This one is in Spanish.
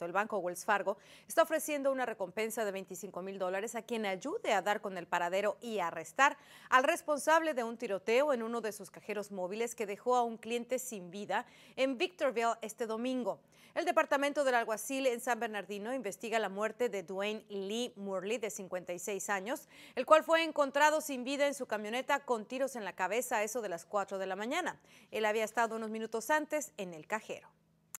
el banco Wells Fargo está ofreciendo una recompensa de 25 mil dólares a quien ayude a dar con el paradero y arrestar al responsable de un tiroteo en uno de sus cajeros móviles que dejó a un cliente sin vida en Victorville este domingo. El departamento del alguacil en San Bernardino investiga la muerte de Dwayne Lee Murley, de 56 años, el cual fue encontrado sin vida en su camioneta con tiros en la cabeza a eso de las 4 de la mañana. Él había estado unos minutos antes en el cajero.